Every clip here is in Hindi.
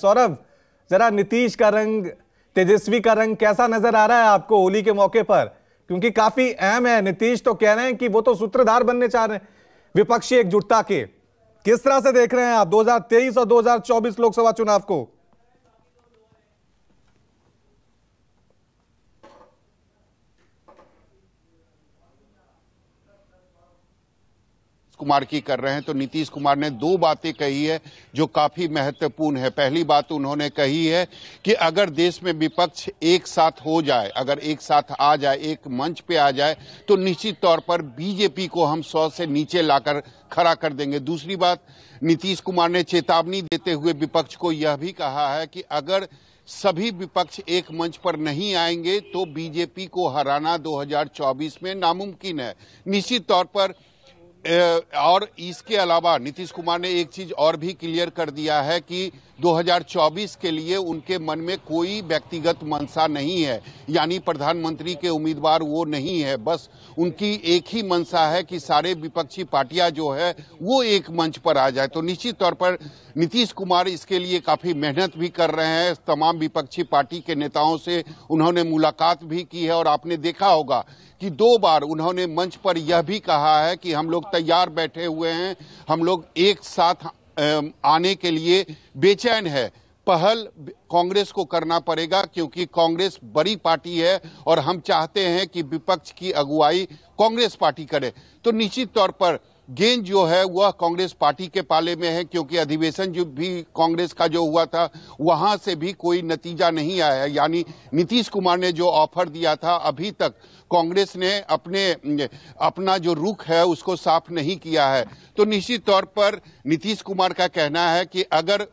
सौरभ जरा नीतीश का रंग तेजस्वी का रंग कैसा नजर आ रहा है आपको होली के मौके पर क्योंकि काफी अहम है नीतीश तो कह रहे हैं कि वो तो सूत्रधार बनने चाह रहे हैं विपक्षी एकजुटता के किस तरह से देख रहे हैं आप 2023 और 2024 लोकसभा चुनाव को कुमार की कर रहे हैं तो नीतीश कुमार ने दो बातें कही है जो काफी महत्वपूर्ण है पहली बात तो उन्होंने कही है कि अगर देश में विपक्ष एक साथ हो जाए अगर एक साथ आ जाए एक मंच पे आ जाए तो निश्चित तौर पर बीजेपी को हम सौ से नीचे लाकर खड़ा कर देंगे दूसरी बात नीतीश कुमार ने चेतावनी देते हुए विपक्ष को यह भी कहा है कि अगर सभी विपक्ष एक मंच पर नहीं आएंगे तो बीजेपी को हराना 2024 में नामुमकिन है निश्चित तौर पर और इसके अलावा नीतीश कुमार ने एक चीज और भी क्लियर कर दिया है कि 2024 के लिए उनके मन में कोई व्यक्तिगत मंशा नहीं है यानी प्रधानमंत्री के उम्मीदवार वो नहीं है बस उनकी एक ही मंशा है कि सारे विपक्षी पार्टियां जो है वो एक मंच पर आ जाए तो निश्चित तौर पर नीतीश कुमार इसके लिए काफी मेहनत भी कर रहे हैं तमाम विपक्षी पार्टी के नेताओं से उन्होंने मुलाकात भी की है और आपने देखा होगा कि दो बार उन्होंने मंच पर यह भी कहा है कि हम लोग तैयार बैठे हुए हैं हम लोग एक साथ आने के लिए बेचैन है पहल कांग्रेस को करना पड़ेगा क्योंकि कांग्रेस बड़ी पार्टी है और हम चाहते हैं कि विपक्ष की अगुवाई कांग्रेस पार्टी करे तो निश्चित तौर पर गेंद जो है वह कांग्रेस पार्टी के पाले में है क्योंकि अधिवेशन जो भी कांग्रेस का जो हुआ था वहां से भी कोई नतीजा नहीं आया है यानी नीतीश कुमार ने जो ऑफर दिया था अभी तक कांग्रेस ने अपने अपना जो रुख है उसको साफ नहीं किया है तो निश्चित तौर पर नीतीश कुमार का कहना है कि अगर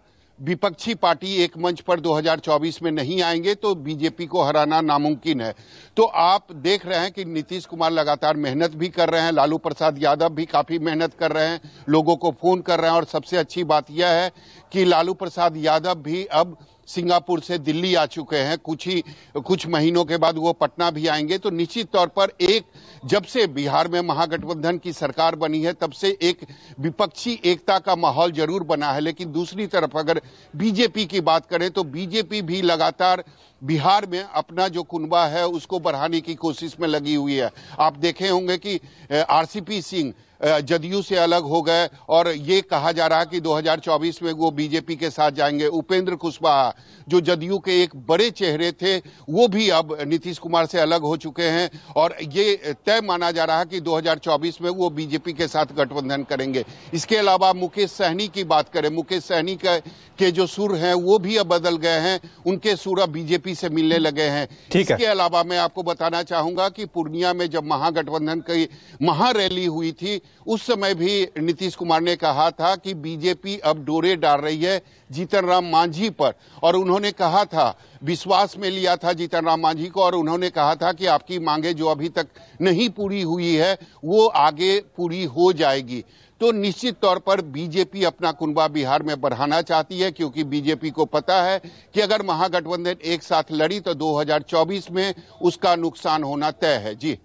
विपक्षी पार्टी एक मंच पर 2024 में नहीं आएंगे तो बीजेपी को हराना नामुमकिन है तो आप देख रहे हैं कि नीतीश कुमार लगातार मेहनत भी कर रहे हैं लालू प्रसाद यादव भी काफ़ी मेहनत कर रहे हैं लोगों को फ़ोन कर रहे हैं और सबसे अच्छी बात यह है कि लालू प्रसाद यादव भी अब सिंगापुर से दिल्ली आ चुके हैं कुछ ही कुछ महीनों के बाद वो पटना भी आएंगे तो निश्चित तौर पर एक जब से बिहार में महागठबंधन की सरकार बनी है तब से एक विपक्षी एकता का माहौल जरूर बना है लेकिन दूसरी तरफ अगर बीजेपी की बात करें तो बीजेपी भी लगातार बिहार में अपना जो कुनबा है उसको बढ़ाने की कोशिश में लगी हुई है आप देखे होंगे कि आरसीपी सिंह जदयू से अलग हो गए और ये कहा जा रहा है कि 2024 में वो बीजेपी के साथ जाएंगे उपेंद्र कुशवाहा जो जदयू के एक बड़े चेहरे थे वो भी अब नीतीश कुमार से अलग हो चुके हैं और ये तय माना जा रहा है कि 2024 में वो बीजेपी के साथ गठबंधन करेंगे इसके अलावा मुकेश सहनी की बात करें मुकेश सहनी के जो सुर हैं वो भी अब बदल गए हैं उनके सुर अब बीजेपी से मिलने लगे हैं ठीक इसके है। अलावा मैं आपको बताना चाहूंगा कि पूर्णिया में जब महागठबंधन की महारैली हुई थी उस समय भी नीतीश कुमार ने कहा था कि बीजेपी अब डोरे डाल रही है जीतन राम मांझी पर और उन्होंने कहा था विश्वास में लिया था जीतन राम मांझी को और उन्होंने कहा था कि आपकी मांगे जो अभी तक नहीं पूरी हुई है वो आगे पूरी हो जाएगी तो निश्चित तौर पर बीजेपी अपना कुनबा बिहार में बढ़ाना चाहती है क्योंकि बीजेपी को पता है कि अगर महागठबंधन एक साथ लड़ी तो 2024 में उसका नुकसान होना तय है जी